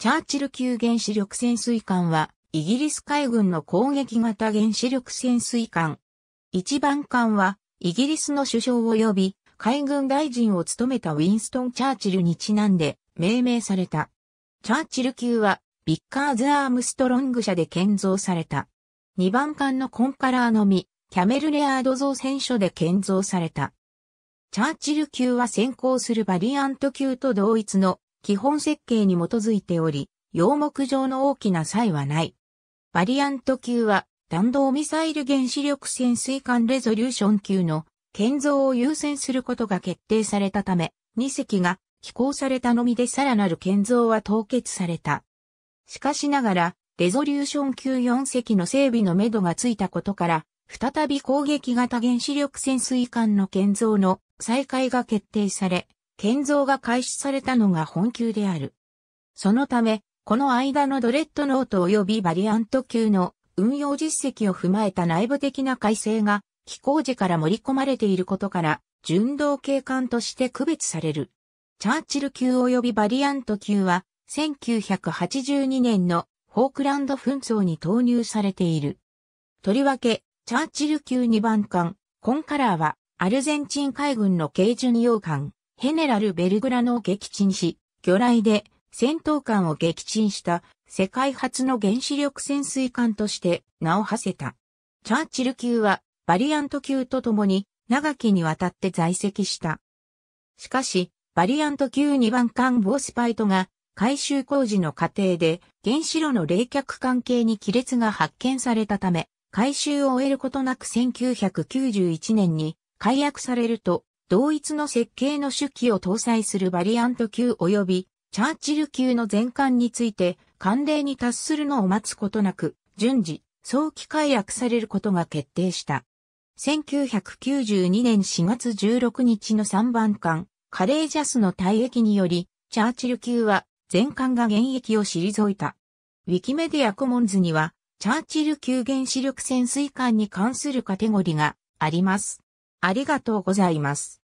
チャーチル級原子力潜水艦は、イギリス海軍の攻撃型原子力潜水艦。一番艦は、イギリスの首相及び、海軍大臣を務めたウィンストン・チャーチルにちなんで、命名された。チャーチル級は、ビッカーズ・アームストロング社で建造された。二番艦のコンカラーのみ、キャメル・レアード造船所で建造された。チャーチル級は先行するバリアント級と同一の基本設計に基づいており、洋目上の大きな差異はない。バリアント級は弾道ミサイル原子力潜水艦レゾリューション級の建造を優先することが決定されたため、2隻が寄港されたのみでさらなる建造は凍結された。しかしながら、レゾリューション級4隻の整備のめどがついたことから、再び攻撃型原子力潜水艦の建造の再開が決定され、建造が開始されたのが本級である。そのため、この間のドレッドノート及びバリアント級の運用実績を踏まえた内部的な改正が飛行時から盛り込まれていることから、純道警官として区別される。チャーチル級及びバリアント級は、1982年のフォークランド紛争に投入されている。とりわけ、チャーチル級2番艦、コンカラーは、アルゼンチン海軍の軽巡洋艦、ヘネラル・ベルグラノを撃沈し、魚雷で戦闘艦を撃沈した世界初の原子力潜水艦として名を馳せた。チャーチル級はバリアント級と共に長きにわたって在籍した。しかし、バリアント級2番艦ボースパイトが改修工事の過程で原子炉の冷却関係に亀裂が発見されたため、改修を終えることなく1991年に解約されると同一の設計の手記を搭載するバリアント級及びチャーチル級の全艦について、慣例に達するのを待つことなく、順次、早期解約されることが決定した。1992年4月16日の3番艦、カレージャスの退役により、チャーチル級は全艦が現役を退いた。ウィキメディアコモンズには、チャーチル級原子力潜水艦に関するカテゴリーがあります。ありがとうございます。